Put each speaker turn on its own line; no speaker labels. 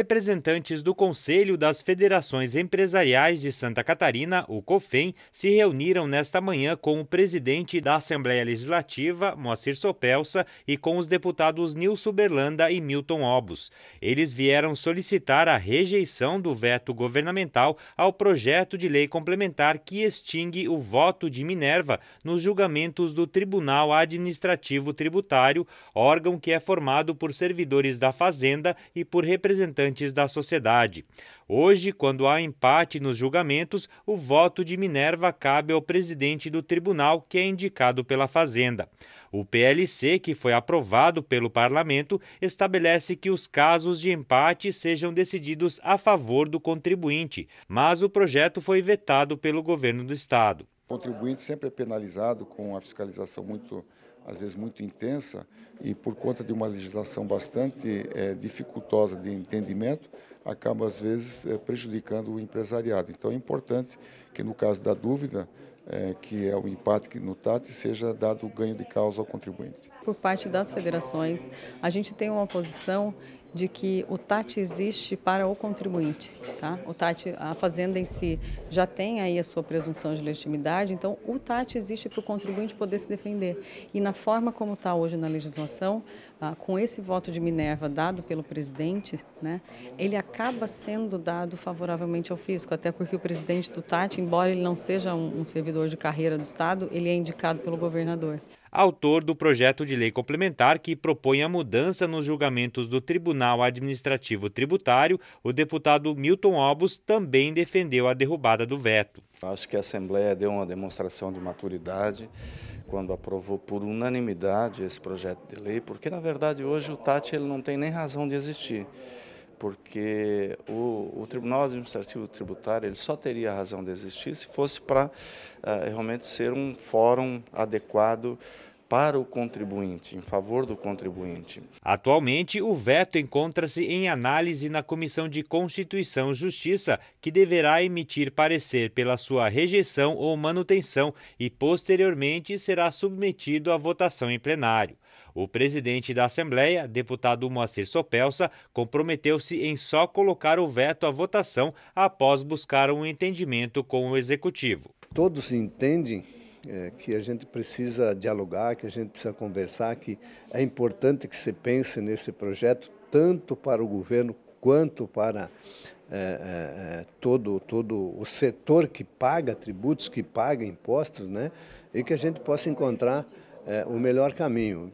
representantes do Conselho das Federações Empresariais de Santa Catarina, o COFEM, se reuniram nesta manhã com o presidente da Assembleia Legislativa, Moacir Sopelsa, e com os deputados Nilson Berlanda e Milton Obos. Eles vieram solicitar a rejeição do veto governamental ao projeto de lei complementar que extingue o voto de Minerva nos julgamentos do Tribunal Administrativo Tributário, órgão que é formado por servidores da Fazenda e por representantes integrantes da sociedade. Hoje, quando há empate nos julgamentos, o voto de Minerva cabe ao presidente do tribunal, que é indicado pela Fazenda. O PLC, que foi aprovado pelo parlamento, estabelece que os casos de empate sejam decididos a favor do contribuinte, mas o projeto foi vetado pelo governo do estado.
O contribuinte sempre é penalizado com a fiscalização muito às vezes muito intensa, e por conta de uma legislação bastante é, dificultosa de entendimento, acaba às vezes é, prejudicando o empresariado. Então é importante que no caso da dúvida, é, que é o empate no TAT, seja dado o ganho de causa ao contribuinte.
Por parte das federações, a gente tem uma posição de que o TAT existe para o contribuinte. Tá? O TAT, a fazenda em si, já tem aí a sua presunção de legitimidade, então o TAT existe para o contribuinte poder se defender. E na forma como está hoje na legislação, ah, com esse voto de Minerva dado pelo presidente, né, ele acaba sendo dado favoravelmente ao fisco, até porque o presidente do TAT, embora ele não seja um, um servidor de carreira do Estado, ele é indicado pelo governador.
Autor do projeto de lei complementar que propõe a mudança nos julgamentos do Tribunal Administrativo Tributário, o deputado Milton Obos também defendeu a derrubada do veto. Acho que a
Assembleia deu uma demonstração de maturidade quando aprovou por unanimidade esse projeto de lei, porque na verdade hoje o TAT ele não tem nem razão de existir, porque o, o Tribunal Administrativo Tributário ele só teria razão de existir se fosse para uh, eh, realmente ser um fórum adequado para o contribuinte,
em favor do contribuinte. Atualmente, o veto encontra-se em análise na Comissão de Constituição e Justiça, que deverá emitir parecer pela sua rejeição ou manutenção e, posteriormente, será submetido à votação em plenário. O presidente da Assembleia, deputado Moacir Sopelsa, comprometeu-se em só colocar o veto à votação após buscar um entendimento com o Executivo.
Todos entendem é, que a gente precisa dialogar, que a gente precisa conversar, que é importante que se pense nesse projeto tanto para o governo quanto para é, é, é todo, todo o setor que paga tributos, que paga impostos, né? e que a gente possa encontrar é, o melhor caminho.